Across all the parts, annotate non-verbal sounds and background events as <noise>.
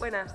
Buenas.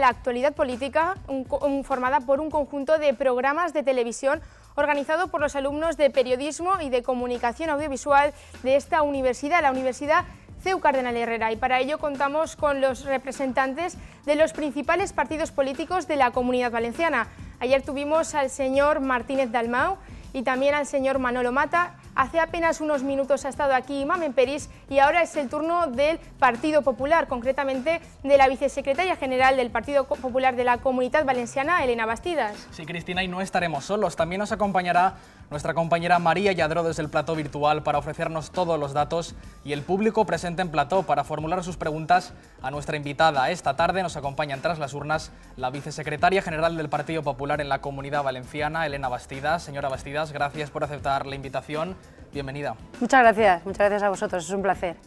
la actualidad política formada por un conjunto de programas de televisión organizado por los alumnos de periodismo y de comunicación audiovisual de esta universidad, la Universidad CEU Cardenal Herrera y para ello contamos con los representantes de los principales partidos políticos de la Comunidad Valenciana. Ayer tuvimos al señor Martínez Dalmau y también al señor Manolo Mata Hace apenas unos minutos ha estado aquí Mamen Peris y ahora es el turno del Partido Popular, concretamente de la vicesecretaria general del Partido Popular de la Comunidad Valenciana, Elena Bastidas. Sí, Cristina, y no estaremos solos. También nos acompañará nuestra compañera María Yadro desde el plató virtual para ofrecernos todos los datos y el público presente en plató para formular sus preguntas a nuestra invitada. Esta tarde nos acompañan tras las urnas la vicesecretaria general del Partido Popular en la Comunidad Valenciana, Elena Bastidas. Señora Bastidas, gracias por aceptar la invitación. Bienvenida. Muchas gracias, muchas gracias a vosotros, es un placer.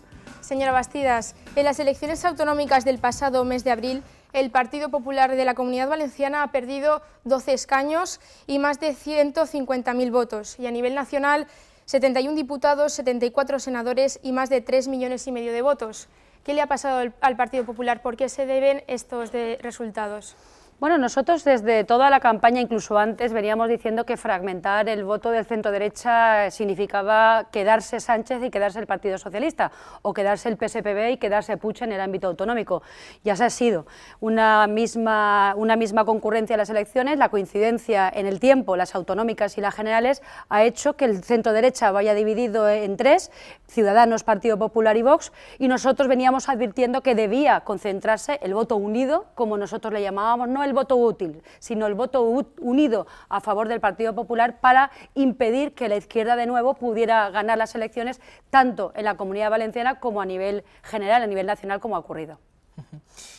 Señora Bastidas, en las elecciones autonómicas del pasado mes de abril, el Partido Popular de la Comunidad Valenciana ha perdido 12 escaños y más de 150.000 votos. Y a nivel nacional, 71 diputados, 74 senadores y más de 3 millones y medio de votos. ¿Qué le ha pasado al Partido Popular? ¿Por qué se deben estos resultados? Bueno, nosotros desde toda la campaña, incluso antes, veníamos diciendo que fragmentar el voto del centro derecha significaba quedarse Sánchez y quedarse el Partido Socialista, o quedarse el PSPB y quedarse Puche en el ámbito autonómico. Ya se ha sido una misma, una misma concurrencia en las elecciones, la coincidencia en el tiempo, las autonómicas y las generales, ha hecho que el centro derecha vaya dividido en tres, Ciudadanos, Partido Popular y Vox, y nosotros veníamos advirtiendo que debía concentrarse el voto unido, como nosotros le llamábamos, no el voto útil, sino el voto unido a favor del Partido Popular para impedir que la izquierda de nuevo pudiera ganar las elecciones tanto en la Comunidad Valenciana como a nivel general, a nivel nacional, como ha ocurrido. <laughs>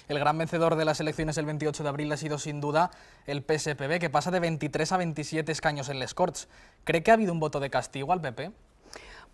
El gran vencedor de las elecciones el 28 de abril ha sido sin duda el PSPB, que pasa de 23 a 27 escaños en Les Corts. ¿Cree que ha habido un voto de castigo al PP?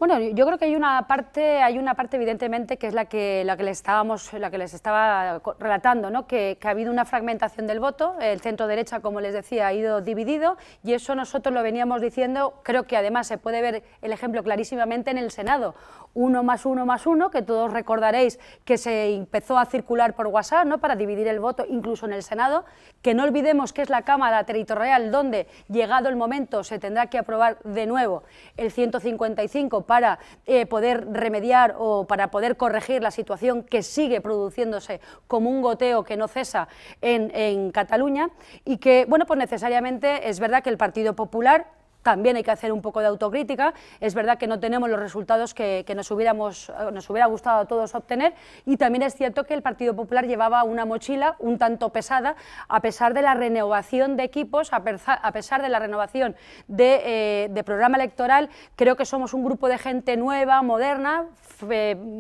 Bueno, yo creo que hay una parte, hay una parte evidentemente que es la que, la que les estábamos, la que les estaba relatando, ¿no? que, que ha habido una fragmentación del voto, el centro derecha, como les decía, ha ido dividido y eso nosotros lo veníamos diciendo, creo que además se puede ver el ejemplo clarísimamente en el Senado uno más uno más uno, que todos recordaréis que se empezó a circular por WhatsApp ¿no? para dividir el voto, incluso en el Senado, que no olvidemos que es la Cámara Territorial donde, llegado el momento, se tendrá que aprobar de nuevo el 155 para eh, poder remediar o para poder corregir la situación que sigue produciéndose como un goteo que no cesa en, en Cataluña y que, bueno, pues necesariamente es verdad que el Partido Popular también hay que hacer un poco de autocrítica. Es verdad que no tenemos los resultados que, que nos, hubiéramos, eh, nos hubiera gustado a todos obtener y también es cierto que el Partido Popular llevaba una mochila un tanto pesada a pesar de la renovación de equipos, a, pesar, de la renovación de, eh, de, programa electoral. Creo que somos un grupo de gente nueva, moderna,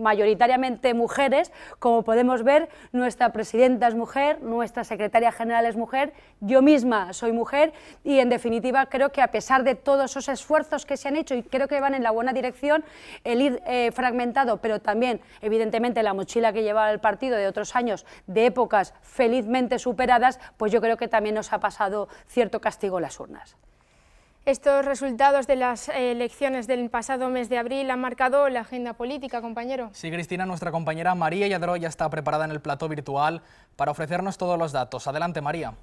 mayoritariamente mujeres. Como podemos ver, nuestra presidenta es mujer, nuestra secretaria general es mujer, yo misma soy mujer y en definitiva creo que a pesar de todos esos esfuerzos que se han hecho y creo que van en la buena dirección el ir eh, fragmentado, pero también, evidentemente, la mochila que llevaba el partido de otros años, de épocas felizmente superadas, pues yo creo que también nos ha pasado cierto castigo en las urnas. Estos resultados de las elecciones del pasado mes de abril han marcado la agenda política, compañero. Sí, Cristina, nuestra compañera María Yadro ya está preparada en el plató virtual para ofrecernos todos los datos. Adelante, María.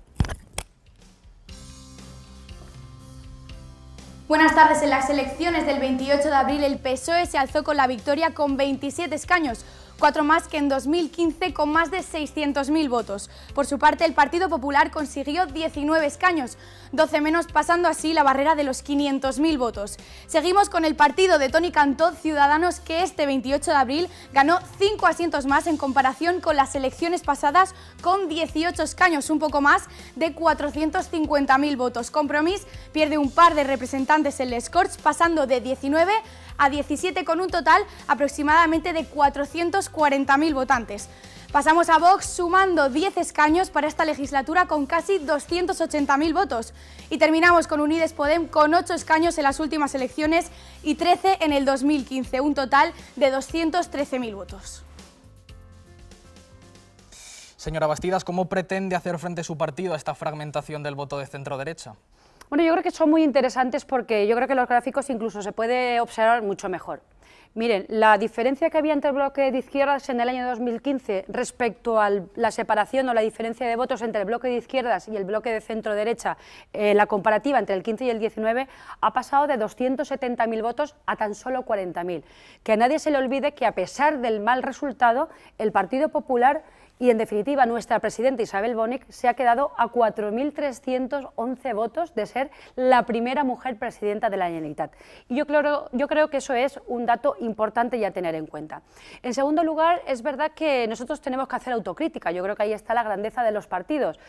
Buenas tardes. En las elecciones del 28 de abril, el PSOE se alzó con la victoria con 27 escaños, cuatro más que en 2015 con más de 600.000 votos. Por su parte, el Partido Popular consiguió 19 escaños, 12 menos pasando así la barrera de los 500.000 votos. Seguimos con el partido de Tony Cantó, Ciudadanos, que este 28 de abril ganó 5 asientos más en comparación con las elecciones pasadas con 18 escaños, un poco más de 450.000 votos. Compromís pierde un par de representantes en Les Corts, pasando de 19 a 17 con un total aproximadamente de 440.000 votantes. Pasamos a Vox sumando 10 escaños para esta legislatura con casi 280.000 votos. Y terminamos con Unides Podem con 8 escaños en las últimas elecciones y 13 en el 2015, un total de 213.000 votos. Señora Bastidas, ¿cómo pretende hacer frente su partido a esta fragmentación del voto de centro-derecha? Bueno, yo creo que son muy interesantes porque yo creo que los gráficos incluso se puede observar mucho mejor. Miren, la diferencia que había entre el bloque de izquierdas en el año 2015 respecto a la separación o la diferencia de votos entre el bloque de izquierdas y el bloque de centro-derecha, eh, la comparativa entre el 15 y el 19, ha pasado de 270.000 votos a tan solo 40.000. Que a nadie se le olvide que, a pesar del mal resultado, el Partido Popular y en definitiva, nuestra presidenta Isabel Bonic se ha quedado a 4.311 votos de ser la primera mujer presidenta de la Generalitat. Y yo creo, yo creo que eso es un dato importante ya tener en cuenta. En segundo lugar, es verdad que nosotros tenemos que hacer autocrítica. Yo creo que ahí está la grandeza de los partidos.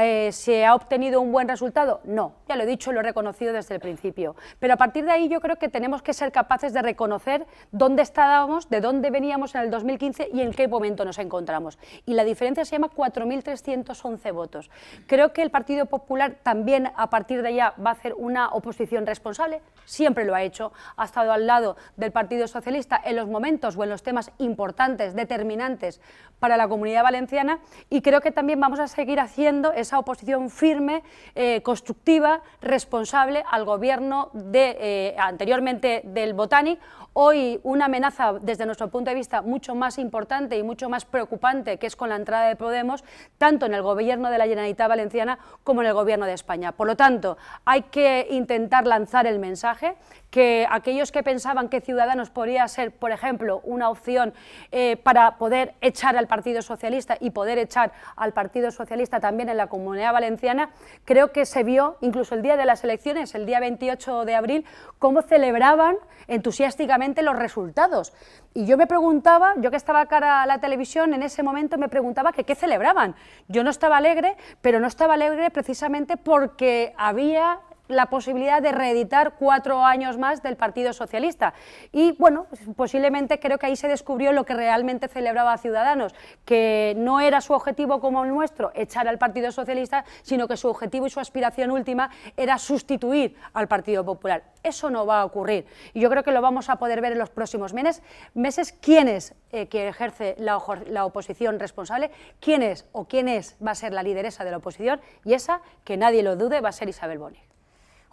Eh, ¿Se ha obtenido un buen resultado? No, ya lo he dicho, lo he reconocido desde el principio. Pero a partir de ahí yo creo que tenemos que ser capaces de reconocer dónde estábamos, de dónde veníamos en el 2015 y en qué momento nos encontramos la diferencia se llama 4.311 votos. Creo que el Partido Popular también a partir de allá va a hacer una oposición responsable, siempre lo ha hecho, ha estado al lado del Partido Socialista en los momentos o en los temas importantes, determinantes para la comunidad valenciana y creo que también vamos a seguir haciendo esa oposición firme, eh, constructiva, responsable al gobierno de, eh, anteriormente del Botánico Hoy una amenaza desde nuestro punto de vista mucho más importante y mucho más preocupante que es con la entrada de Podemos, tanto en el gobierno de la Generalitat Valenciana como en el gobierno de España. Por lo tanto, hay que intentar lanzar el mensaje que aquellos que pensaban que Ciudadanos podría ser, por ejemplo, una opción eh, para poder echar al Partido Socialista y poder echar al Partido Socialista también en la Comunidad Valenciana, creo que se vio, incluso el día de las elecciones, el día 28 de abril, cómo celebraban entusiásticamente los resultados. Y yo me preguntaba, yo que estaba cara a la televisión, en ese momento me preguntaba que qué celebraban. Yo no estaba alegre, pero no estaba alegre precisamente porque había la posibilidad de reeditar cuatro años más del Partido Socialista. Y bueno, posiblemente creo que ahí se descubrió lo que realmente celebraba Ciudadanos, que no era su objetivo como el nuestro echar al Partido Socialista, sino que su objetivo y su aspiración última era sustituir al Partido Popular. Eso no va a ocurrir. Y yo creo que lo vamos a poder ver en los próximos meses, meses quién es eh, quien ejerce la, oposición responsable, quién es o quién es va a ser la lideresa de la oposición, y esa, que nadie lo dude, va a ser Isabel Boni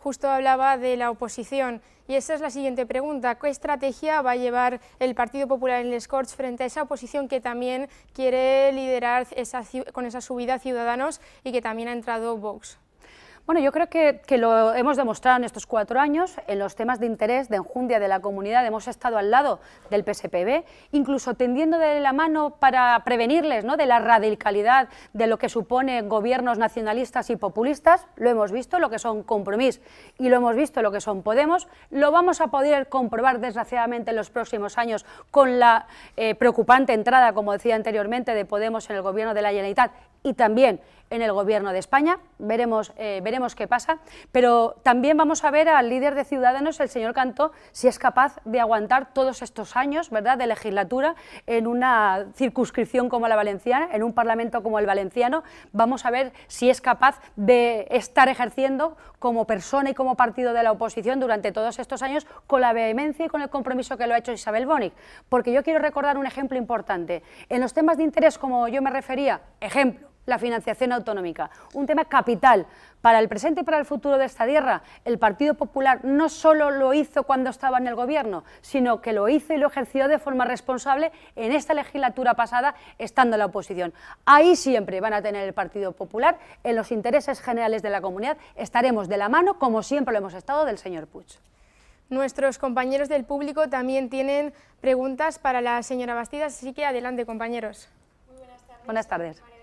justo hablaba de la oposición. Y esa es la siguiente pregunta. ¿Qué estrategia va a llevar el Partido Popular en el Scorch frente a esa oposición que también quiere liderar con esa subida Ciudadanos y que también ha entrado Vox? Bueno, yo creo que, lo hemos demostrado en estos cuatro años, en los temas de interés, de enjundia de la comunidad, hemos estado al lado del PSPB, incluso tendiendo de la mano para prevenirles ¿no? de la radicalidad de lo que suponen gobiernos nacionalistas y populistas, lo hemos visto, lo que son Compromís y lo hemos visto, lo que son Podemos, lo vamos a poder comprobar desgraciadamente en los próximos años con la eh, preocupante entrada, como decía anteriormente, de Podemos en el gobierno de la Generalitat y también en el Gobierno de España. Veremos, eh, veremos qué pasa. Pero también vamos a ver al líder de Ciudadanos, el señor Cantó, si es capaz de aguantar todos estos años ¿verdad? de legislatura en una circunscripción como la valenciana, en un Parlamento como el valenciano. Vamos a ver si es capaz de estar ejerciendo como persona y como partido de la oposición durante todos estos años con la vehemencia y con el compromiso que lo ha hecho Isabel Bonic. Porque yo quiero recordar un ejemplo importante. En los temas de interés, como yo me refería, ejemplo, la financiación autonómica, un tema capital para el presente y para el futuro de esta tierra. El Partido Popular no solo lo hizo cuando estaba en el Gobierno, sino que lo hizo y lo ejerció de forma responsable en esta legislatura pasada, estando en la oposición. Ahí siempre van a tener el Partido Popular, en los intereses generales de la comunidad, estaremos de la mano, como siempre lo hemos estado, del señor Puig. Nuestros compañeros del público también tienen preguntas para la señora Bastidas, así que adelante, compañeros. buenas tardes. Buenas tardes.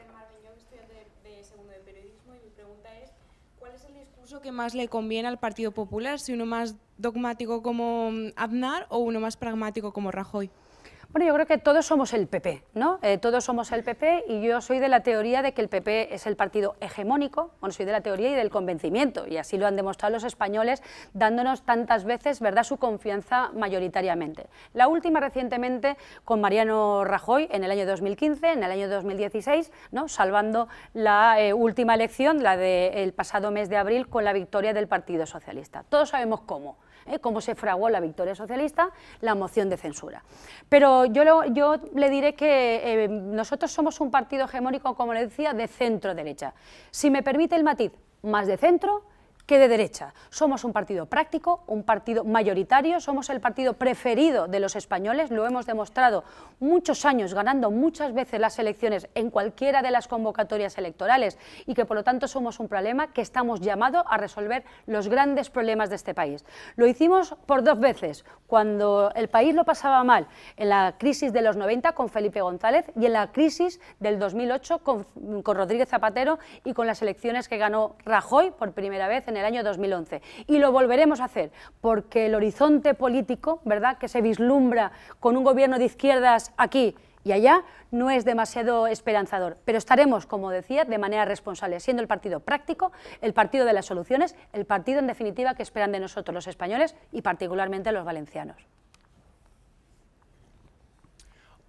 que más le conviene al Partido Popular? ¿Si uno más dogmático como mm, Aznar o uno más pragmático como Rajoy? Bueno, yo creo que todos somos el PP, ¿no? Eh, todos somos el PP y yo soy de la teoría de que el PP es el partido hegemónico, bueno, soy de la teoría y del convencimiento, y así lo han demostrado los españoles dándonos tantas veces, ¿verdad?, su confianza mayoritariamente. La última recientemente con Mariano Rajoy en el año 2015, en el año 2016, ¿no?, salvando la eh, última elección, la del pasado mes de abril, con la victoria del Partido Socialista. Todos sabemos cómo eh, cómo se fraguó la victoria socialista, la moción de censura. Pero yo, le diré que eh, nosotros somos un partido hegemónico, como le decía, de centro-derecha. Si me permite el matiz, más de centro que de derecha. Somos un partido práctico, un partido mayoritario, somos el partido preferido de los españoles, lo hemos demostrado muchos años ganando muchas veces las elecciones en cualquiera de las convocatorias electorales y que por lo tanto somos un problema que estamos llamados a resolver los grandes problemas de este país. Lo hicimos por dos veces, cuando el país lo pasaba mal, en la crisis de los 90 con Felipe González y en la crisis del 2008 con, con Rodríguez Zapatero y con las elecciones que ganó Rajoy por primera vez en el año 2011. Y lo volveremos a hacer, porque el horizonte político, ¿verdad?, que se vislumbra con un gobierno de izquierdas aquí y allá, no es demasiado esperanzador. Pero estaremos, como decía, de manera responsable, siendo el partido práctico, el partido de las soluciones, el partido, en definitiva, que esperan de nosotros los españoles y particularmente los valencianos.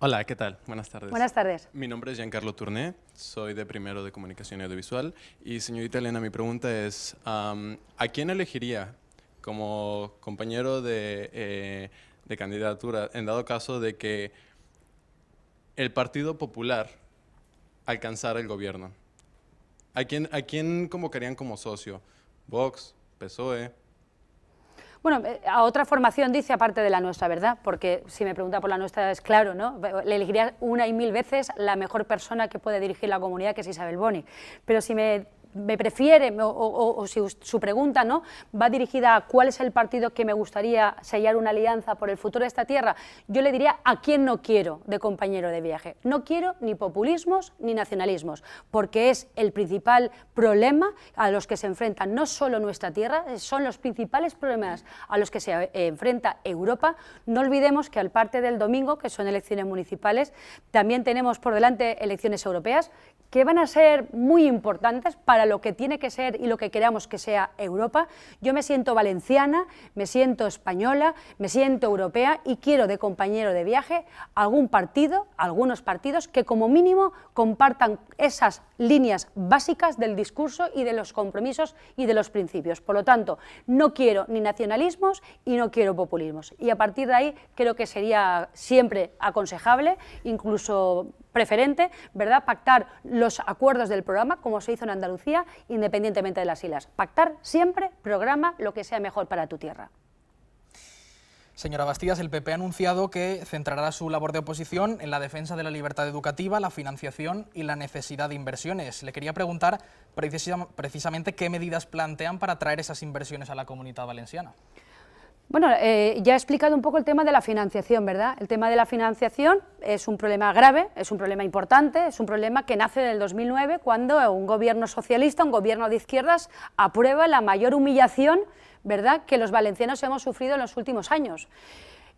Hola, ¿qué tal? Buenas tardes. Buenas tardes. Mi nombre es Giancarlo Tourné, soy de primero de comunicación y audiovisual. Y señorita Elena, mi pregunta es, ¿a quién elegiría como compañero eh, de, candidatura en dado caso de que el Partido Popular alcanzara el gobierno? ¿A quién, a quién convocarían como socio? ¿Vox? ¿PSOE? Bueno, eh, a otra formación dice aparte de la nuestra, ¿verdad? Porque si me pregunta por la nuestra es claro, ¿no? Le elegiría una y mil veces la mejor persona que puede dirigir la comunidad, que es Isabel Boni. Pero si me me prefiere, o, si su pregunta ¿no? va dirigida a cuál es el partido que me gustaría sellar una alianza por el futuro de esta tierra, yo le diría a quién no quiero de compañero de viaje. No quiero ni populismos ni nacionalismos, porque es el principal problema a los que se enfrenta no solo nuestra tierra, son los principales problemas a los que se eh, enfrenta Europa. No olvidemos que al parte del domingo, que son elecciones municipales, también tenemos por delante elecciones europeas que van a ser muy importantes para para lo que tiene que ser y lo que queramos que sea Europa. Yo me siento valenciana, me siento española, me siento europea y quiero de compañero de viaje algún partido, algunos partidos que como mínimo compartan esas líneas básicas del discurso y de los compromisos y de los principios. Por lo tanto, no quiero ni nacionalismos y no quiero populismos. Y a partir de ahí creo que sería siempre aconsejable, incluso preferente, ¿verdad? Pactar los acuerdos del programa, como se hizo en Andalucía, independientemente de las islas. Pactar siempre programa lo que sea mejor para tu tierra. Señora Bastidas, el PP ha anunciado que centrará su labor de oposición en la defensa de la libertad educativa, la financiación y la necesidad de inversiones. Le quería preguntar precisamente qué medidas plantean para traer esas inversiones a la comunidad valenciana. Bueno, eh, ya he explicado un poco el tema de la financiación, ¿verdad? El tema de la financiación es un problema grave, es un problema importante, es un problema que nace en el 2009 cuando un gobierno socialista, un gobierno de izquierdas, aprueba la mayor humillación, ¿verdad?, que los valencianos hemos sufrido en los últimos años.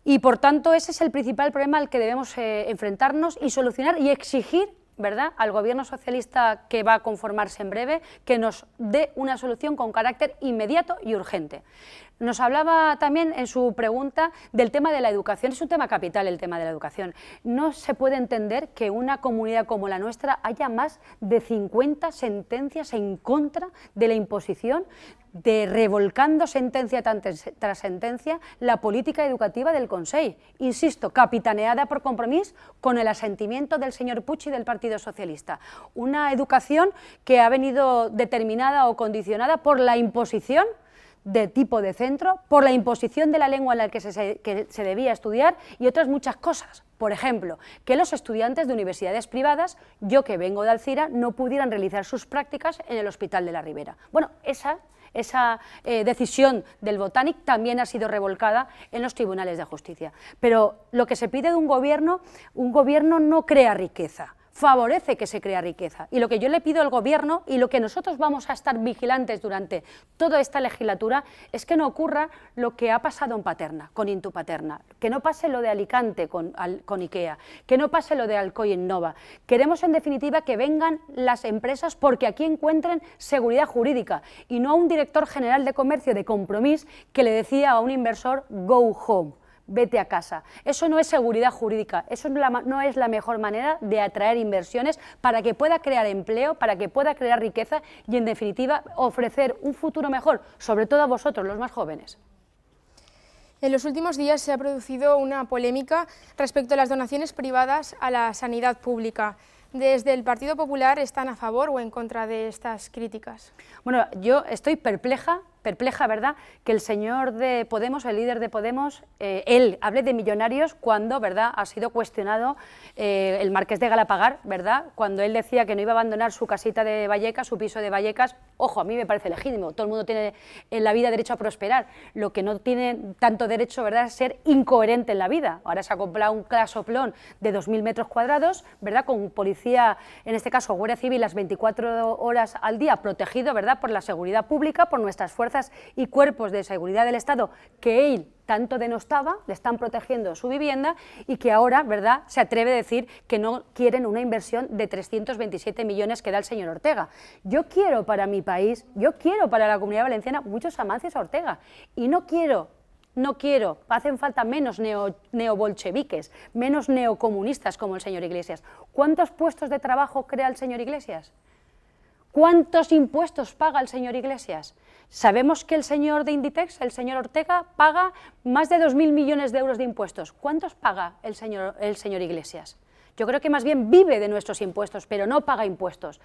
Y por tanto, ese es el principal problema al que debemos eh, enfrentarnos y solucionar y exigir ¿verdad? al gobierno socialista que va a conformarse en breve, que nos dé una solución con carácter inmediato y urgente. Nos hablaba también en su pregunta del tema de la educación. Es un tema capital el tema de la educación. No se puede entender que una comunidad como la nuestra haya más de 50 sentencias en contra de la imposición de revolcando sentencia tras sentencia la política educativa del Consejo, insisto, capitaneada por compromiso con el asentimiento del señor Pucci del Partido Socialista. Una educación que ha venido determinada o condicionada por la imposición de tipo de centro, por la imposición de la lengua en la que se, debía estudiar y otras muchas cosas. Por ejemplo, que los estudiantes de universidades privadas, yo que vengo de Alcira, no pudieran realizar sus prácticas en el Hospital de la Ribera. Bueno, esa, esa eh, decisión del Botanic también ha sido revolcada en los tribunales de justicia. Pero lo que se pide de un gobierno, un gobierno no crea riqueza, favorece que se crea riqueza. Y lo que yo le pido al Gobierno y lo que nosotros vamos a estar vigilantes durante toda esta legislatura es que no ocurra lo que ha pasado en Paterna, con Intupaterna, que no pase lo de Alicante con, IKEA, que no pase lo de Alcoy Innova. Queremos, en definitiva, que vengan las empresas porque aquí encuentren seguridad jurídica y no a un director general de comercio de compromiso que le decía a un inversor, go home vete a casa. Eso no es seguridad jurídica, eso no, es la mejor manera de atraer inversiones para que pueda crear empleo, para que pueda crear riqueza y, en definitiva, ofrecer un futuro mejor, sobre todo a vosotros, los más jóvenes. En los últimos días se ha producido una polémica respecto a las donaciones privadas a la sanidad pública. Desde el Partido Popular están a favor o en contra de estas críticas. Bueno, yo estoy perpleja perpleja, ¿verdad?, que el señor de Podemos, el líder de Podemos, eh, él hable de millonarios cuando, ¿verdad?, ha sido cuestionado eh, el marqués de Galapagar, ¿verdad?, cuando él decía que no iba a abandonar su casita de Vallecas, su piso de Vallecas. Ojo, a mí me parece legítimo, todo el mundo tiene en la vida derecho a prosperar. Lo que no tiene tanto derecho, ¿verdad?, es ser incoherente en la vida. Ahora se ha comprado un clasoplón de 2.000 metros cuadrados, ¿verdad?, con policía, en este caso Guardia Civil, las 24 horas al día, protegido, ¿verdad?, por la seguridad pública, por nuestras fuerzas y cuerpos de seguridad del Estado que él tanto denostaba, le están protegiendo su vivienda y que ahora, ¿verdad?, se atreve a decir que no quieren una inversión de 327 millones que da el señor Ortega. Yo quiero para mi país, yo quiero para la comunidad valenciana muchos amancios a Ortega y no quiero no quiero, hacen falta menos neo, neobolcheviques, menos neocomunistas como el señor Iglesias. ¿Cuántos puestos de trabajo crea el señor Iglesias? ¿Cuántos impuestos paga el señor Iglesias? Sabemos que el señor de Inditex, el señor Ortega, paga más de 2.000 millones de euros de impuestos. ¿Cuántos paga el señor, Iglesias? Yo creo que más bien vive de nuestros impuestos, pero no paga impuestos.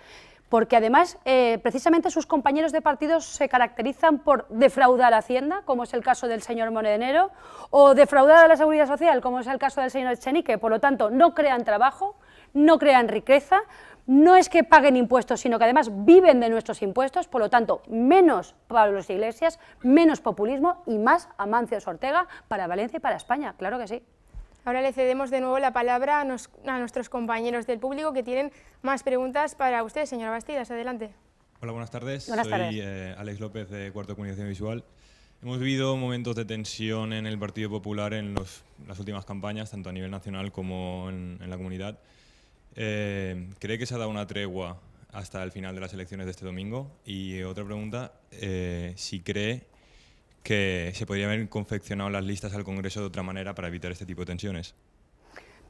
Porque además, eh, precisamente sus compañeros de partido se caracterizan por defraudar a Hacienda, como es el caso del señor Monedero, o defraudar a la Seguridad Social, como es el caso del señor Echenique. Por lo tanto, no crean trabajo, no crean riqueza, no es que paguen impuestos, sino que además viven de nuestros impuestos, por lo tanto, menos Pablo Iglesias, menos populismo y más Amancio Ortega para Valencia y para España, claro que sí. Ahora le cedemos de nuevo la palabra a, nuestros compañeros del público que tienen más preguntas para usted, señora Bastidas. Adelante. Hola, buenas tardes. Buenas Soy tardes. Eh, Alex López de Cuarto Comunicación Visual. Hemos vivido momentos de tensión en el Partido Popular en las últimas campañas, tanto a nivel nacional como en la comunidad. Eh, ¿Cree que se ha dado una tregua hasta el final de las elecciones de este domingo? Y otra pregunta, eh, si cree que se podría haber confeccionado las listas al Congreso de otra manera para evitar este tipo de tensiones.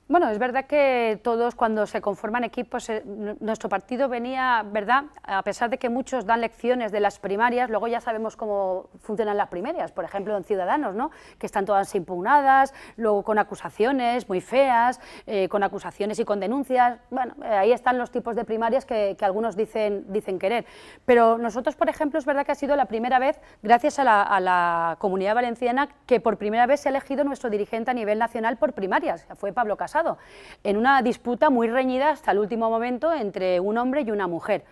Bueno, es verdad que todos cuando se conforman equipos, eh, nuestro partido venía, ¿verdad? A pesar de que muchos dan lecciones de las primarias, luego ya sabemos cómo funcionan las primarias, por ejemplo en Ciudadanos, ¿no? Que están todas impugnadas, luego con acusaciones muy feas, eh, con acusaciones y con denuncias. Bueno, eh, ahí están los tipos de primarias que, algunos dicen, dicen querer. Pero nosotros, por ejemplo, es verdad que ha sido la primera vez, gracias a la, a la comunidad valenciana, que por primera vez se ha elegido nuestro dirigente a nivel nacional por primarias. Fue Pablo Casado en una disputa muy reñida hasta el último momento entre un hombre y una mujer.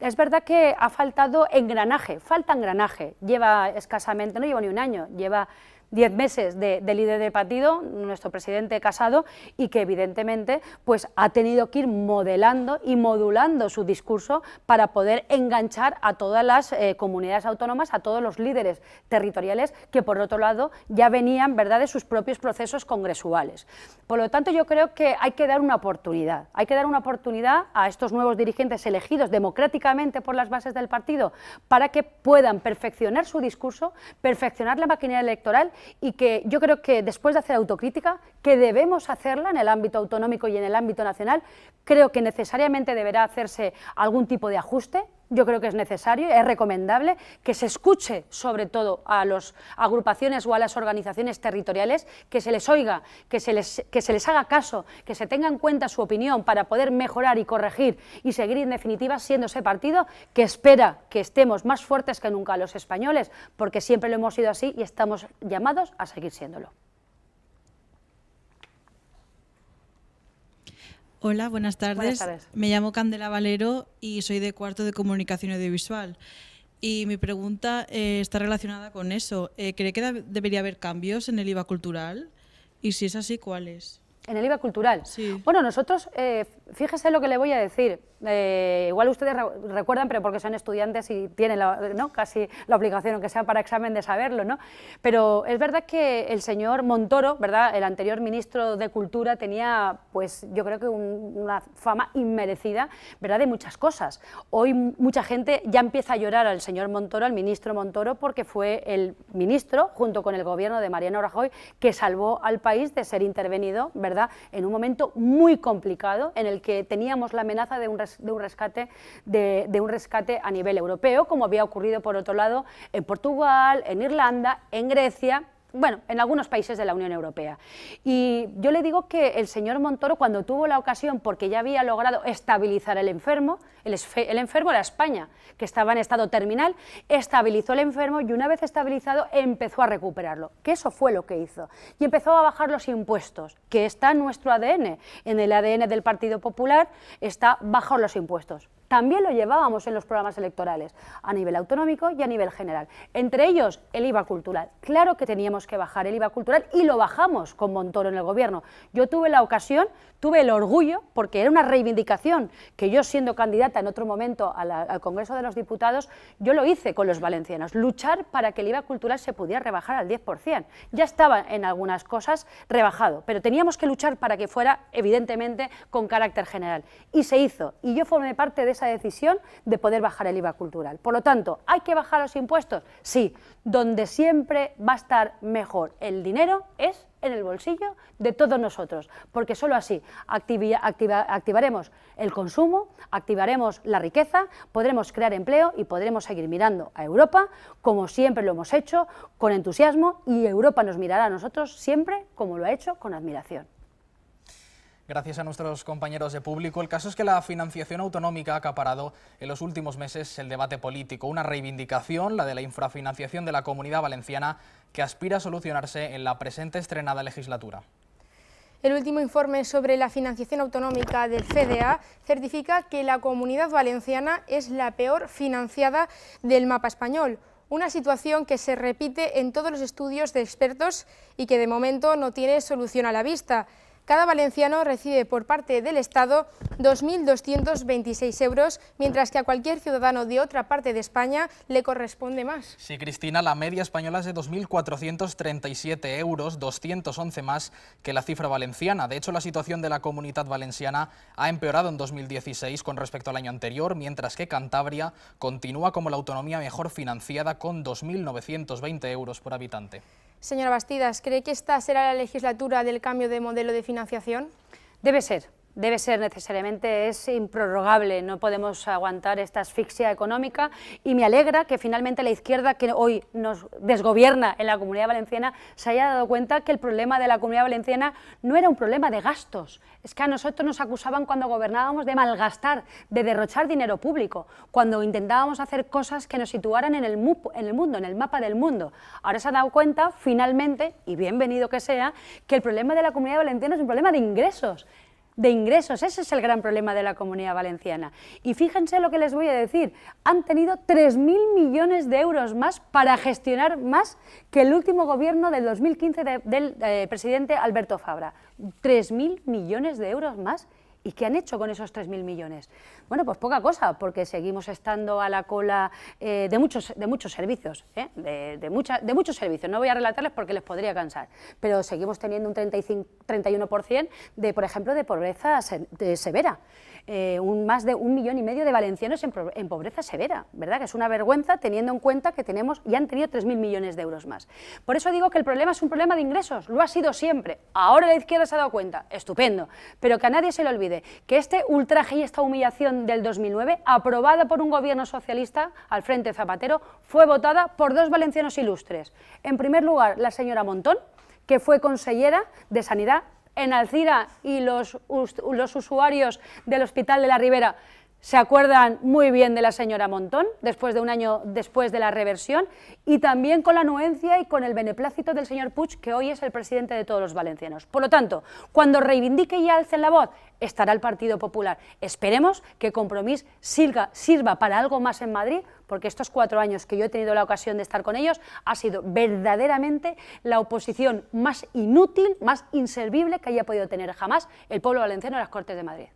Es verdad que ha faltado engranaje, falta engranaje, lleva escasamente, no lleva ni un año, lleva diez meses de, líder de partido, nuestro presidente Casado, y que evidentemente pues, ha tenido que ir modelando y modulando su discurso para poder enganchar a todas las eh, comunidades autónomas, a todos los líderes territoriales que por otro lado ya venían ¿verdad? de sus propios procesos congresuales. Por lo tanto, yo creo que hay que dar una oportunidad, hay que dar una oportunidad a estos nuevos dirigentes elegidos democráticamente por las bases del partido para que puedan perfeccionar su discurso, perfeccionar la maquinaria electoral y que yo creo que después de hacer autocrítica, que debemos hacerla en el ámbito autonómico y en el ámbito nacional, creo que necesariamente deberá hacerse algún tipo de ajuste yo creo que es necesario, es recomendable que se escuche sobre todo a las agrupaciones o a las organizaciones territoriales, que se les oiga, que se les, que se les haga caso, que se tenga en cuenta su opinión para poder mejorar y corregir y seguir en definitiva siendo ese partido que espera que estemos más fuertes que nunca los españoles, porque siempre lo hemos sido así y estamos llamados a seguir siéndolo. Hola, buenas tardes. Me llamo Candela Valero y soy de cuarto de comunicación audiovisual. Y mi pregunta eh, está relacionada con eso. Eh, ¿Cree que debería haber cambios en el IVA cultural? Y si es así, ¿cuáles? En el IVA cultural. Sí. Bueno, nosotros, eh, fíjese lo que le voy a decir. Eh, igual ustedes recuerdan, pero porque son estudiantes y tienen ¿no? casi la obligación, aunque sea para examen, de saberlo, ¿no? Pero es verdad que el señor Montoro, ¿verdad? El anterior ministro de Cultura tenía, pues yo creo que una fama inmerecida, ¿verdad? De muchas cosas. Hoy mucha gente ya empieza a llorar al señor Montoro, al ministro Montoro, porque fue el ministro, junto con el gobierno de Mariano Rajoy, que salvó al país de ser intervenido, ¿verdad? En un momento muy complicado en el que teníamos la amenaza de un un rescate, de, un rescate a nivel europeo, como había ocurrido, por otro lado, en Portugal, en Irlanda, en Grecia bueno, en algunos países de la Unión Europea. Y yo le digo que el señor Montoro, cuando tuvo la ocasión, porque ya había logrado estabilizar el enfermo, el, el enfermo era España, que estaba en estado terminal, estabilizó el enfermo y una vez estabilizado empezó a recuperarlo, que eso fue lo que hizo. Y empezó a bajar los impuestos, que está en nuestro ADN, en el ADN del Partido Popular está bajar los impuestos también lo llevábamos en los programas electorales, a nivel autonómico y a nivel general. Entre ellos, el IVA cultural. Claro que teníamos que bajar el IVA cultural y lo bajamos con Montoro en el gobierno. Yo tuve la ocasión, tuve el orgullo, porque era una reivindicación que yo siendo candidata en otro momento al Congreso de los Diputados, yo lo hice con los valencianos, luchar para que el IVA cultural se pudiera rebajar al 10%. Ya estaba en algunas cosas rebajado, pero teníamos que luchar para que fuera, evidentemente, con carácter general. Y se hizo. Y yo formé parte esa decisión de poder bajar el IVA cultural. Por lo tanto, ¿hay que bajar los impuestos? Sí, donde siempre va a estar mejor el dinero es en el bolsillo de todos nosotros, porque solo así activaremos el consumo, activaremos la riqueza, podremos crear empleo y podremos seguir mirando a Europa como siempre lo hemos hecho, con entusiasmo, y Europa nos mirará a nosotros siempre como lo ha hecho, con admiración gracias a nuestros compañeros de público. El caso es que la financiación autonómica ha acaparado en los últimos meses el debate político, una reivindicación, la de la infrafinanciación de la comunidad valenciana, que aspira a solucionarse en la presente estrenada legislatura. El último informe sobre la financiación autonómica del CDA certifica que la comunidad valenciana es la peor financiada del mapa español, una situación que se repite en todos los estudios de expertos y que de momento no tiene solución a la vista. Cada valenciano recibe por parte del Estado 2.226 euros, mientras que a cualquier ciudadano de otra parte de España le corresponde más. Sí, Cristina, la media española es de 2.437 euros, 211 más que la cifra valenciana. De hecho, la situación de la comunidad valenciana ha empeorado en 2016 con respecto al año anterior, mientras que Cantabria continúa como la autonomía mejor financiada con 2.920 euros por habitante. Señora Bastidas, ¿cree que esta será la legislatura del cambio de modelo de financiación? Debe ser, debe ser necesariamente, es improrrogable, no podemos aguantar esta asfixia económica y me alegra que finalmente la izquierda que hoy nos desgobierna en la Comunidad Valenciana se haya dado cuenta que el problema de la Comunidad Valenciana no era un problema de gastos, es que a nosotros nos acusaban cuando gobernábamos de malgastar, de derrochar dinero público, cuando intentábamos hacer cosas que nos situaran en el, en el mundo, en el mapa del mundo. Ahora se ha dado cuenta finalmente, y bienvenido que sea, que el problema de la Comunidad Valenciana es un problema de ingresos, de ingresos. Ese es el gran problema de la comunidad valenciana. Y fíjense lo que les voy a decir. Han tenido 3.000 millones de euros más para gestionar más que el último gobierno del 2015 quince del eh, presidente Alberto Fabra. 3.000 millones de euros más ¿Y qué han hecho con esos 3.000 millones? Bueno, pues poca cosa, porque seguimos estando a la cola eh, de, muchos, de muchos servicios, ¿eh? de, de, muchos servicios. No voy a relatarles porque les podría cansar, pero seguimos teniendo un 31% de, por ejemplo, de pobreza severa. Eh, más de un millón y medio de valencianos en, pobreza severa, ¿verdad? Que es una vergüenza teniendo en cuenta que tenemos y han tenido 3.000 millones de euros más. Por eso digo que el problema es un problema de ingresos, lo ha sido siempre. Ahora la izquierda se ha dado cuenta, estupendo, pero que a nadie se le olvide que este ultraje y esta humillación del 2009, aprobada por un gobierno socialista al frente Zapatero, fue votada por dos valencianos ilustres. En primer lugar, la señora Montón, que fue consellera de Sanidad en Alcira y los, los usuarios del Hospital de la Ribera se acuerdan muy bien de la señora Montón, después de un año después de la reversión, y también con la anuencia y con el beneplácito del señor Puch que hoy es el presidente de todos los valencianos. Por lo tanto, cuando reivindique y alce la voz, estará el Partido Popular. Esperemos que Compromís sirva, sirva para algo más en Madrid, porque estos cuatro años que yo he tenido la ocasión de estar con ellos, ha sido verdaderamente la oposición más inútil, más inservible que haya podido tener jamás el pueblo valenciano en las Cortes de Madrid.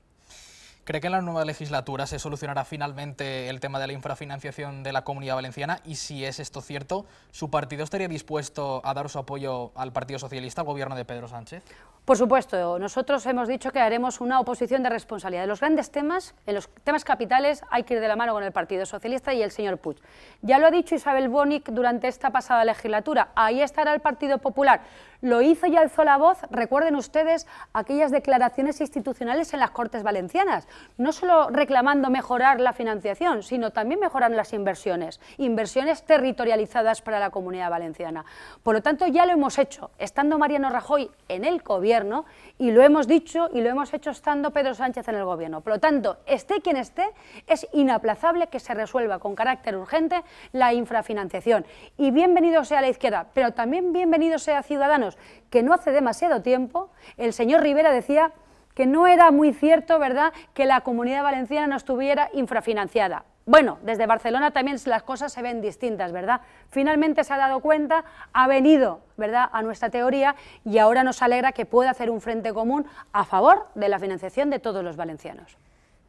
¿Cree que en la nueva legislatura se solucionará finalmente el tema de la infrafinanciación de la Comunidad Valenciana? Y si es esto cierto, ¿su partido estaría dispuesto a dar su apoyo al Partido Socialista, al gobierno de Pedro Sánchez? Por supuesto, nosotros hemos dicho que haremos una oposición de responsabilidad. En los grandes temas, en los temas capitales, hay que ir de la mano con el Partido Socialista y el señor Puig. Ya lo ha dicho Isabel Bonic durante esta pasada legislatura, ahí estará el Partido Popular. Lo hizo y alzó la voz, recuerden ustedes, aquellas declaraciones institucionales en las Cortes Valencianas, no solo reclamando mejorar la financiación, sino también mejorar las inversiones, inversiones territorializadas para la comunidad valenciana. Por lo tanto, ya lo hemos hecho, estando Mariano Rajoy en el gobierno, y lo hemos dicho y lo hemos hecho estando Pedro Sánchez en el gobierno. Por lo tanto, esté quien esté, es inaplazable que se resuelva con carácter urgente la infrafinanciación. Y bienvenido sea la izquierda, pero también bienvenido sea Ciudadanos, que no hace demasiado tiempo el señor Rivera decía que no era muy cierto, ¿verdad?, que la comunidad valenciana no estuviera infrafinanciada. Bueno, desde Barcelona también las cosas se ven distintas, ¿verdad? Finalmente se ha dado cuenta, ha venido, ¿verdad?, a nuestra teoría y ahora nos alegra que pueda hacer un frente común a favor de la financiación de todos los valencianos.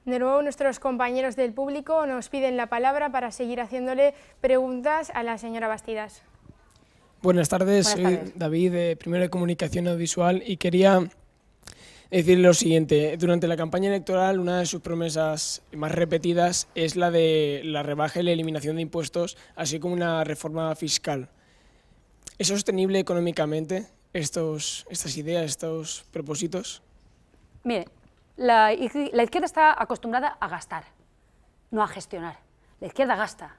De nuevo, nuestros compañeros del público nos piden la palabra para seguir haciéndole preguntas a la señora Bastidas. Buenas tardes, soy David, de Primero de Comunicación Audiovisual, y quería decir lo siguiente. Durante la campaña electoral, una de sus promesas más repetidas es la de la rebaja y la eliminación de impuestos, así como una reforma fiscal. ¿Es sostenible económicamente estos, estas ideas, estos propósitos? Mire, la, la izquierda está acostumbrada a gastar, no a gestionar. La izquierda gasta,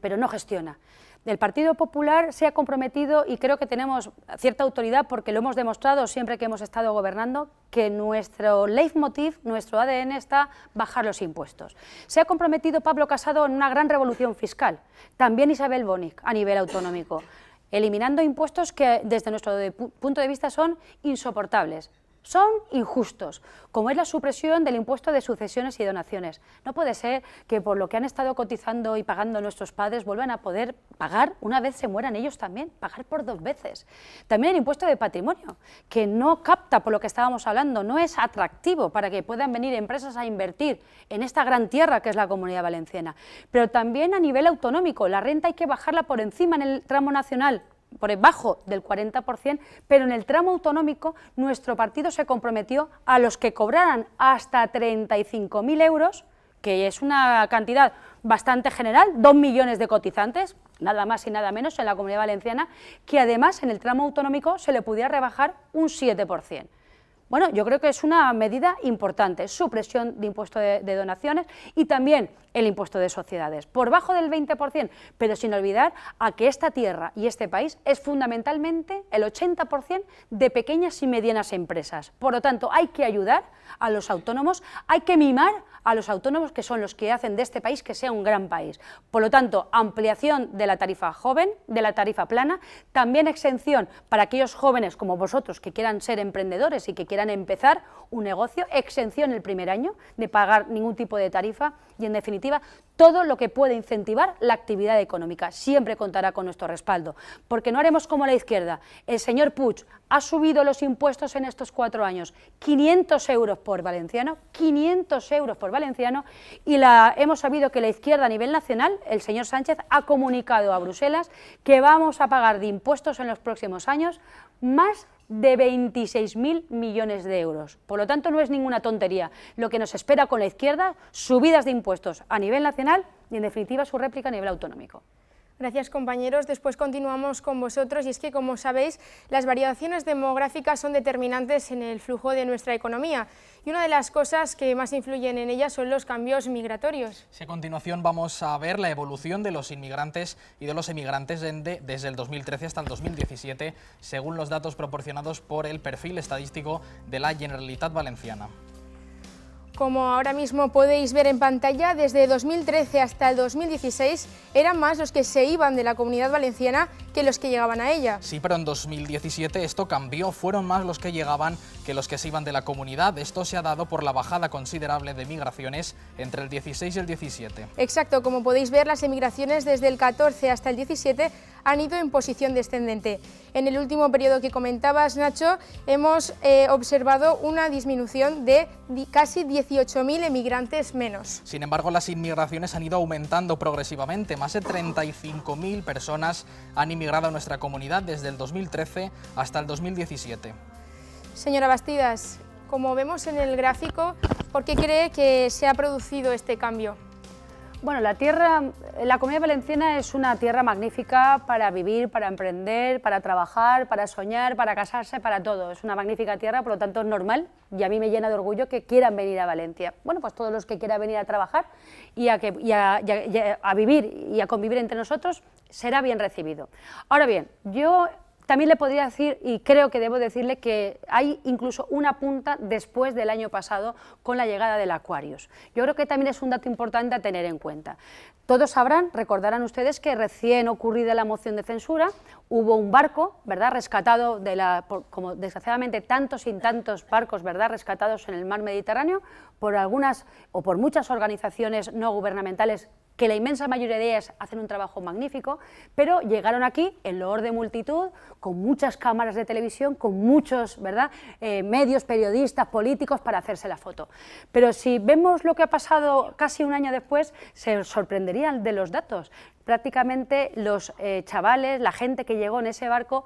pero no gestiona. El Partido Popular se ha comprometido y creo que tenemos cierta autoridad porque lo hemos demostrado siempre que hemos estado gobernando que nuestro leitmotiv, nuestro ADN está bajar los impuestos. Se ha comprometido Pablo Casado en una gran revolución fiscal, también Isabel Bonic a nivel autonómico, eliminando impuestos que desde nuestro punto de vista son insoportables son injustos, como es la supresión del impuesto de sucesiones y donaciones. No puede ser que por lo que han estado cotizando y pagando nuestros padres vuelvan a poder pagar una vez se mueran ellos también, pagar por dos veces. También el impuesto de patrimonio, que no capta por lo que estábamos hablando, no es atractivo para que puedan venir empresas a invertir en esta gran tierra que es la Comunidad Valenciana. Pero también a nivel autonómico, la renta hay que bajarla por encima en el tramo nacional por debajo del 40%, pero en el tramo autonómico nuestro partido se comprometió a los que cobraran hasta 35.000 euros, que es una cantidad bastante general, 2 millones de cotizantes, nada más y nada menos en la Comunidad Valenciana, que además en el tramo autonómico se le pudiera rebajar un 7%. Bueno, yo creo que es una medida importante, supresión de impuesto de, donaciones y también el impuesto de sociedades, por bajo del 20%, pero sin olvidar a que esta tierra y este país es fundamentalmente el 80% de pequeñas y medianas empresas. Por lo tanto, hay que ayudar a los autónomos, hay que mimar a los autónomos que son los que hacen de este país que sea un gran país. Por lo tanto, ampliación de la tarifa joven, de la tarifa plana, también exención para aquellos jóvenes como vosotros que quieran ser emprendedores y que quieran empezar un negocio, exención el primer año de pagar ningún tipo de tarifa y en definitiva todo lo que puede incentivar la actividad económica. Siempre contará con nuestro respaldo, porque no haremos como la izquierda. El señor Puig ha subido los impuestos en estos cuatro años, 500 euros por valenciano, 500 euros por valenciano, y la, hemos sabido que la izquierda a nivel nacional, el señor Sánchez, ha comunicado a Bruselas que vamos a pagar de impuestos en los próximos años más de 26.000 millones de euros. Por lo tanto, no es ninguna tontería. Lo que nos espera con la izquierda, subidas de impuestos a nivel nacional y, en definitiva, su réplica a nivel autonómico. Gracias compañeros. Después continuamos con vosotros y es que, como sabéis, las variaciones demográficas son determinantes en el flujo de nuestra economía y una de las cosas que más influyen en ellas son los cambios migratorios. a continuación vamos a ver la evolución de los inmigrantes y de los emigrantes desde el 2013 hasta el 2017, según los datos proporcionados por el perfil estadístico de la Generalitat Valenciana. Como ahora mismo podéis ver en pantalla, desde 2013 hasta el 2016 eran más los que se iban de la comunidad valenciana que los que llegaban a ella. Sí, pero en 2017 esto cambió, fueron más los que llegaban que los que se iban de la comunidad. Esto se ha dado por la bajada considerable de migraciones entre el 16 y el 17. Exacto, como podéis ver, las emigraciones desde el 14 hasta el 17 han ido en posición descendente. En el último periodo que comentabas, Nacho, hemos eh, observado una disminución de casi 10 18.000 emigrantes menos. Sin embargo, las inmigraciones han ido aumentando progresivamente. Más de 35.000 personas han inmigrado a nuestra comunidad desde el 2013 hasta el 2017. Señora Bastidas, como vemos en el gráfico, ¿por qué cree que se ha producido este cambio? Bueno, la tierra, la Comunidad Valenciana es una tierra magnífica para vivir, para emprender, para trabajar, para soñar, para casarse, para todo. Es una magnífica tierra, por lo tanto es normal y a mí me llena de orgullo que quieran venir a Valencia. Bueno, pues todos los que quieran venir a trabajar y a, que, y a vivir y a convivir entre nosotros será bien recibido. Ahora bien, yo también le podría decir, y creo que debo decirle, que hay incluso una punta después del año pasado con la llegada del Aquarius. Yo creo que también es un dato importante a tener en cuenta. Todos sabrán, recordarán ustedes que recién ocurrida la moción de censura, hubo un barco, ¿verdad?, rescatado de la, como desgraciadamente tantos y tantos barcos, ¿verdad?, rescatados en el mar Mediterráneo por algunas o por muchas organizaciones no gubernamentales que la inmensa mayoría de ellas hacen un trabajo magnífico, pero llegaron aquí en loor de multitud, con muchas cámaras de televisión, con muchos ¿verdad? Eh, medios, periodistas, políticos para hacerse la foto. Pero si vemos lo que ha pasado casi un año después, se sorprenderían de los datos prácticamente los eh, chavales, la gente que llegó en ese barco,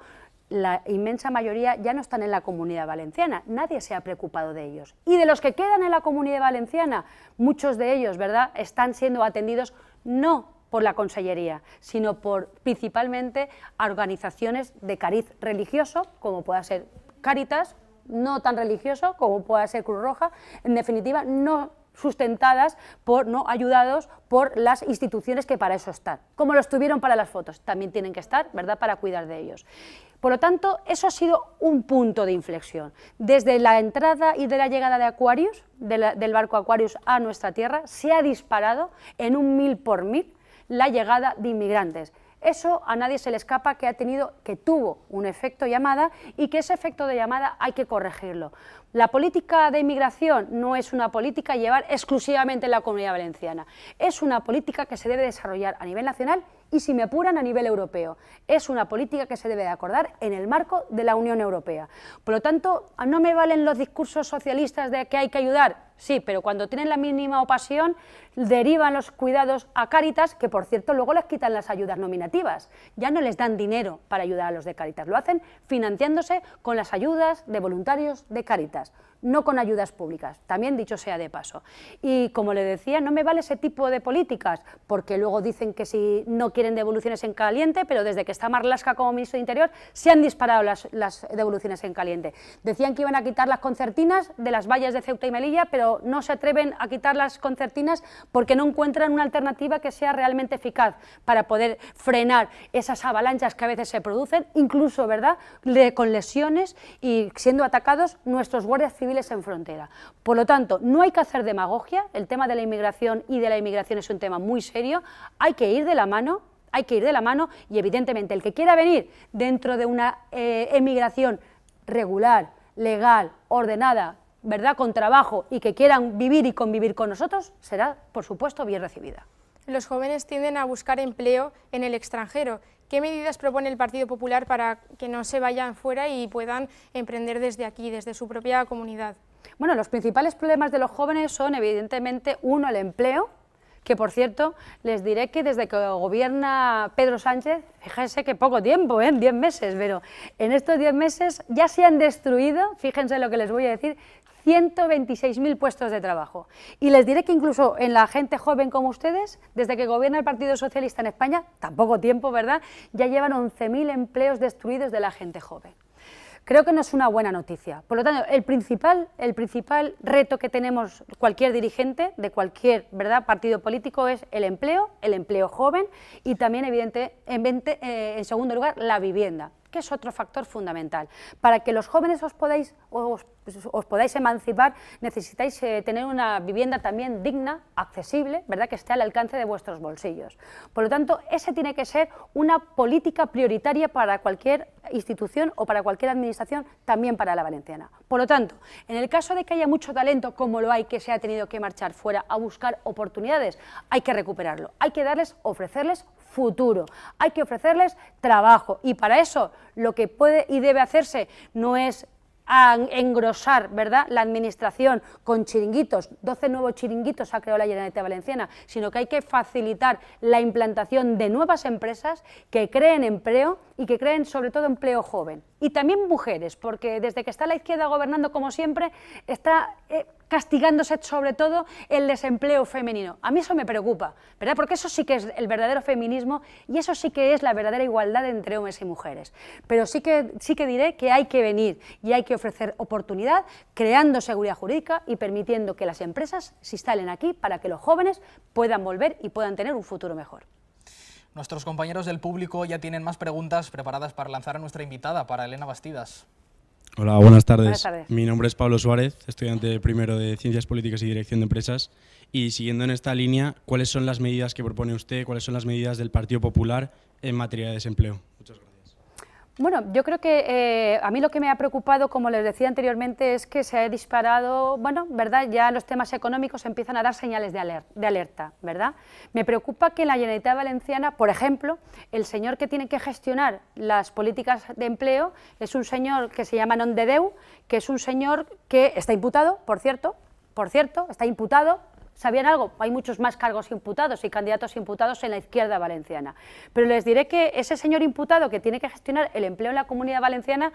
la inmensa mayoría ya no están en la comunidad valenciana, nadie se ha preocupado de ellos. Y de los que quedan en la comunidad valenciana, muchos de ellos, ¿verdad?, están siendo atendidos no por la consellería, sino por principalmente organizaciones de cariz religioso, como pueda ser Caritas, no tan religioso como pueda ser Cruz Roja, en definitiva, no sustentadas por no ayudados por las instituciones que para eso están, como lo estuvieron para las fotos, también tienen que estar, ¿verdad?, para cuidar de ellos. Por lo tanto, eso ha sido un punto de inflexión. Desde la entrada y de la llegada de Aquarius, del barco Aquarius a nuestra tierra, se ha disparado en un mil por mil la llegada de inmigrantes. Eso a nadie se le escapa que ha tenido, que tuvo un efecto llamada y que ese efecto de llamada hay que corregirlo. La política de inmigración no es una política a llevar exclusivamente en la comunidad valenciana, es una política que se debe desarrollar a nivel nacional y, si me apuran, a nivel europeo. Es una política que se debe acordar en el marco de la Unión Europea. Por lo tanto, no me valen los discursos socialistas de que hay que ayudar, sí, pero cuando tienen la mínima opasión derivan los cuidados a Cáritas, que por cierto luego les quitan las ayudas nominativas, ya no les dan dinero para ayudar a los de Cáritas, lo hacen financiándose con las ayudas de voluntarios de Cáritas. Gracias no con ayudas públicas, también dicho sea de paso. Y como le decía, no me vale ese tipo de políticas, porque luego dicen que si no quieren devoluciones en caliente, pero desde que está Marlasca como ministro de Interior se han disparado las, devoluciones en caliente. Decían que iban a quitar las concertinas de las vallas de Ceuta y Melilla, pero no se atreven a quitar las concertinas porque no encuentran una alternativa que sea realmente eficaz para poder frenar esas avalanchas que a veces se producen, incluso ¿verdad? con lesiones y siendo atacados nuestros guardias civiles en frontera. Por lo tanto, no hay que hacer demagogia, el tema de la inmigración y de la inmigración es un tema muy serio, hay que ir de la mano, hay que ir de la mano y evidentemente el que quiera venir dentro de una eh, emigración regular, legal, ordenada, ¿verdad?, con trabajo y que quieran vivir y convivir con nosotros, será, por supuesto, bien recibida. Los jóvenes tienden a buscar empleo en el extranjero ¿Qué medidas propone el Partido Popular para que no se vayan fuera y puedan emprender desde aquí, desde su propia comunidad? Bueno, los principales problemas de los jóvenes son evidentemente, uno, el empleo, que por cierto, les diré que desde que gobierna Pedro Sánchez, fíjense que poco tiempo, en ¿eh? 10 meses, pero en estos 10 meses ya se han destruido, fíjense lo que les voy a decir, 126.000 puestos de trabajo. Y les diré que incluso en la gente joven como ustedes, desde que gobierna el Partido Socialista en España, tan poco tiempo, ¿verdad? Ya llevan 11.000 empleos destruidos de la gente joven. Creo que no es una buena noticia. Por lo tanto, el principal, el principal reto que tenemos cualquier dirigente de cualquier ¿verdad? partido político es el empleo, el empleo joven y también, evidentemente, en, eh, en segundo lugar, la vivienda que es otro factor fundamental. Para que los jóvenes os podáis, os, podáis emancipar, necesitáis eh, tener una vivienda también digna, accesible, ¿verdad? que esté al alcance de vuestros bolsillos. Por lo tanto, esa tiene que ser una política prioritaria para cualquier institución o para cualquier administración, también para la valenciana. Por lo tanto, en el caso de que haya mucho talento, como lo hay, que se ha tenido que marchar fuera a buscar oportunidades, hay que recuperarlo, hay que darles, ofrecerles futuro. Hay que ofrecerles trabajo y para eso lo que puede y debe hacerse no es engrosar ¿verdad? la administración con chiringuitos, 12 nuevos chiringuitos ha creado la Generalitat Valenciana, sino que hay que facilitar la implantación de nuevas empresas que creen empleo y que creen sobre todo empleo joven. Y también mujeres, porque desde que está la izquierda gobernando, como siempre, está... Eh, castigándose sobre todo el desempleo femenino. A mí eso me preocupa, ¿verdad? Porque eso sí que es el verdadero feminismo y eso sí que es la verdadera igualdad entre hombres y mujeres. Pero sí que, sí que diré que hay que venir y hay que ofrecer oportunidad creando seguridad jurídica y permitiendo que las empresas se instalen aquí para que los jóvenes puedan volver y puedan tener un futuro mejor. Nuestros compañeros del público ya tienen más preguntas preparadas para lanzar a nuestra invitada, para Elena Bastidas. Hola, buenas tardes. Mi nombre es Pablo Suárez, estudiante primero de Ciencias Políticas y Dirección de Empresas. Y siguiendo en esta línea, ¿cuáles son las medidas que propone usted? ¿Cuáles son las medidas del Partido Popular en materia de desempleo? Bueno, yo creo que eh, a mí lo que me ha preocupado, como les decía anteriormente, es que se ha disparado, bueno, ¿verdad? Ya los temas económicos empiezan a dar señales de, alerta, de alerta ¿verdad? Me preocupa que en la Generalitat Valenciana, por ejemplo, el señor que tiene que gestionar las políticas de empleo es un señor que se llama Nondedeu, que es un señor que está imputado, por cierto, por cierto, está imputado sabían algo. Hay muchos más cargos imputados y candidatos imputados en la izquierda valenciana. Pero les diré que ese señor imputado que tiene que gestionar el empleo en la comunidad valenciana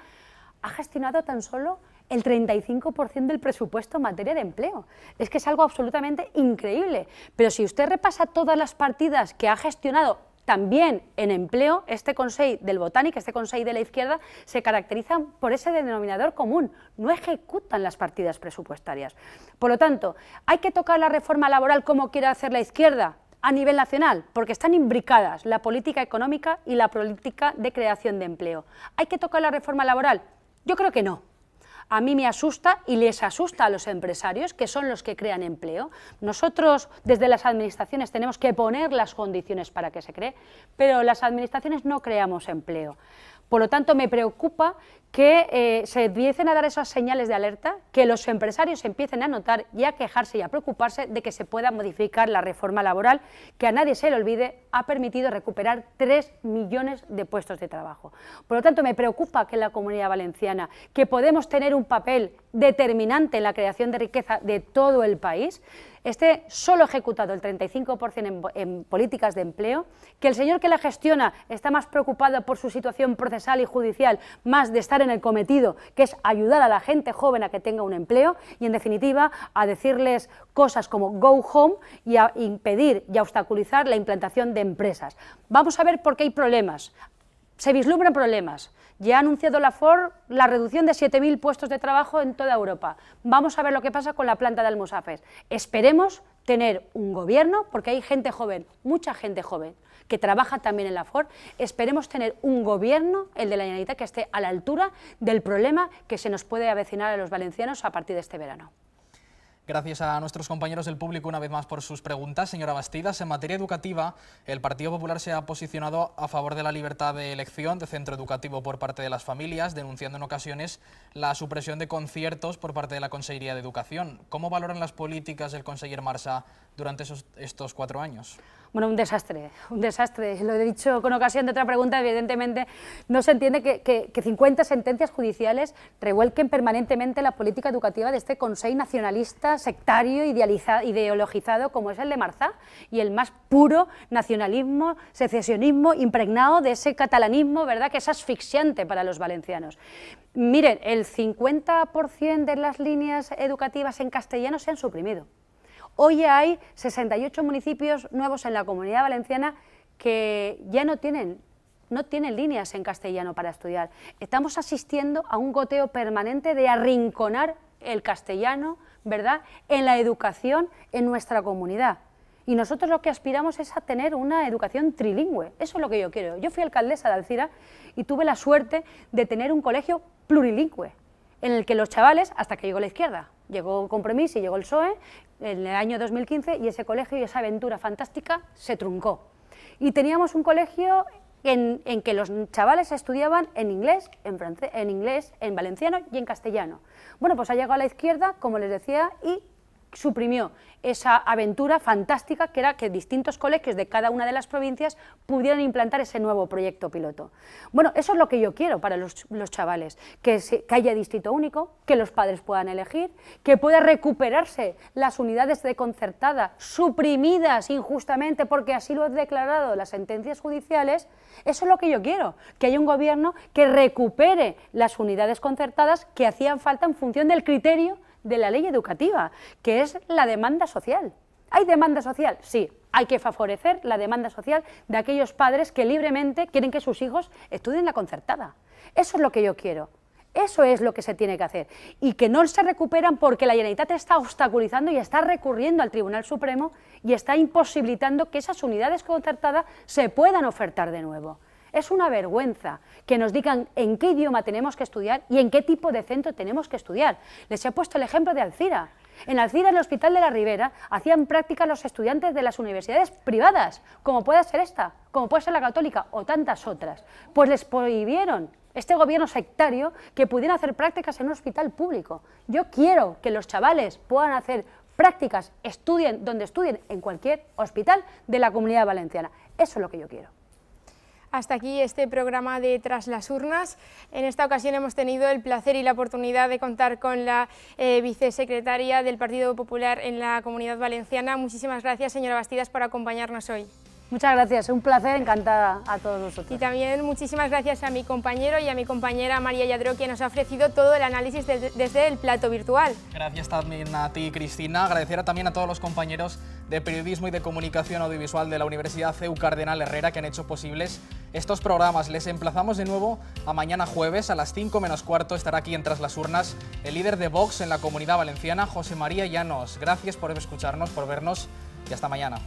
ha gestionado tan solo el 35% del presupuesto en materia de empleo. Es que es algo absolutamente increíble. Pero si usted repasa todas las partidas que ha gestionado también en empleo, este Consejo del Botánico, este Consejo de la izquierda, se caracterizan por ese denominador común, no ejecutan las partidas presupuestarias. Por lo tanto, ¿hay que tocar la reforma laboral como quiere hacer la izquierda? a nivel nacional, porque están imbricadas la política económica y la política de creación de empleo. ¿Hay que tocar la reforma laboral? Yo creo que no a mí me asusta y les asusta a los empresarios, que son los que crean empleo. Nosotros desde las administraciones tenemos que poner las condiciones para que se cree, pero las administraciones no creamos empleo. Por lo tanto, me preocupa que eh, se empiecen a dar esas señales de alerta, que los empresarios empiecen a notar y a quejarse y a preocuparse de que se pueda modificar la reforma laboral, que a nadie se le olvide, ha permitido recuperar 3 millones de puestos de trabajo. Por lo tanto, me preocupa que en la Comunidad Valenciana, que podemos tener un papel determinante en la creación de riqueza de todo el país, esté solo ejecutado el 35% en, en, políticas de empleo, que el señor que la gestiona está más preocupado por su situación procesal y judicial, más de estar en el cometido, que es ayudar a la gente joven a que tenga un empleo y, en definitiva, a decirles cosas como go home y a impedir y a obstaculizar la implantación de empresas. Vamos a ver por qué hay problemas. Se vislumbran problemas. Ya ha anunciado la Ford la reducción de 7.000 puestos de trabajo en toda Europa. Vamos a ver lo que pasa con la planta de Almosafes. Esperemos tener un gobierno, porque hay gente joven, mucha gente joven, que trabaja también en la For, esperemos tener un gobierno, el de la Generalitat, que esté a la altura del problema que se nos puede avecinar a los valencianos a partir de este verano. Gracias a nuestros compañeros del público una vez más por sus preguntas. Señora Bastidas, en materia educativa, el Partido Popular se ha posicionado a favor de la libertad de elección de centro educativo por parte de las familias, denunciando en ocasiones la supresión de conciertos por parte de la Consejería de Educación. ¿Cómo valoran las políticas del consejero Marsa durante estos cuatro años? bueno, un desastre, un desastre. Lo he dicho con ocasión de otra pregunta, evidentemente no se entiende que, cincuenta 50 sentencias judiciales revuelquen permanentemente la política educativa de este Consejo Nacionalista sectario, ideologizado como es el de Marzá, y el más puro nacionalismo, secesionismo, impregnado de ese catalanismo, ¿verdad?, que es asfixiante para los valencianos. Miren, el 50% de las líneas educativas en castellano se han suprimido. Hoy hay 68 municipios nuevos en la Comunidad Valenciana que ya no tienen, no tienen líneas en castellano para estudiar. Estamos asistiendo a un goteo permanente de arrinconar el castellano, ¿verdad?, en la educación en nuestra comunidad. Y nosotros lo que aspiramos es a tener una educación trilingüe. Eso es lo que yo quiero. Yo fui alcaldesa de Alcira y tuve la suerte de tener un colegio plurilingüe, en el que los chavales, hasta que llegó la izquierda, llegó Compromís y llegó el PSOE, en el año 2015 y ese colegio y esa aventura fantástica se truncó. Y teníamos un colegio en, que los chavales estudiaban en inglés, en, francés, en inglés, en valenciano y en castellano. Bueno, pues ha llegado a la izquierda, como les decía, y suprimió esa aventura fantástica que era que distintos colegios de cada una de las provincias pudieran implantar ese nuevo proyecto piloto. Bueno, eso es lo que yo quiero para los, chavales, que, que, haya distrito único, que los padres puedan elegir, que pueda recuperarse las unidades de concertada suprimidas injustamente porque así lo han declarado las sentencias judiciales, eso es lo que yo quiero, que haya un gobierno que recupere las unidades concertadas que hacían falta en función del criterio de la ley educativa, que es la demanda social. ¿Hay demanda social? Sí, hay que favorecer la demanda social de aquellos padres que libremente quieren que sus hijos estudien la concertada. Eso es lo que yo quiero. Eso es lo que se tiene que hacer. Y que no se recuperan porque la Generalitat está obstaculizando y está recurriendo al Tribunal Supremo y está imposibilitando que esas unidades concertadas se puedan ofertar de nuevo. Es una vergüenza que nos digan en qué idioma tenemos que estudiar y en qué tipo de centro tenemos que estudiar. Les he puesto el ejemplo de Alcira. En Alcira, en el Hospital de la Ribera, hacían prácticas los estudiantes de las universidades privadas, como puede ser esta, como puede ser la católica o tantas otras. Pues les prohibieron este gobierno sectario que pudieran hacer prácticas en un hospital público. Yo quiero que los chavales puedan hacer prácticas, estudien donde estudien, en cualquier hospital de la comunidad valenciana. Eso es lo que yo quiero. Hasta aquí este programa de Tras las Urnas. En esta ocasión hemos tenido el placer y la oportunidad de contar con la eh, vicesecretaria del Partido Popular en la Comunidad Valenciana. Muchísimas gracias, señora Bastidas, por acompañarnos hoy. Muchas gracias, un placer, encantada a todos nosotros. Y también muchísimas gracias a mi compañero y a mi compañera María Yadro, que nos ha ofrecido todo el análisis desde el plato virtual. Gracias también a ti, Cristina. Agradecer también a todos los compañeros de Periodismo y de Comunicación Audiovisual de la Universidad CEU Cardenal Herrera que han hecho posibles estos programas. Les emplazamos de nuevo a mañana jueves a las 5 menos cuarto. Estará aquí en Tras las Urnas el líder de Vox en la Comunidad Valenciana, José María Llanos. Gracias por escucharnos, por vernos y hasta mañana.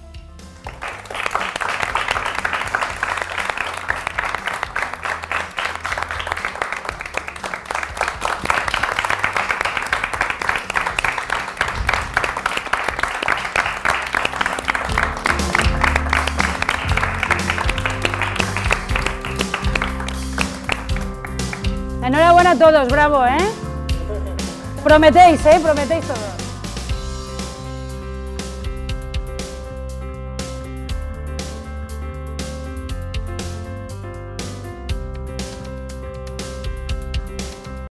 todos, bravo, ¿eh? Prometéis, ¿eh? Prometéis todos.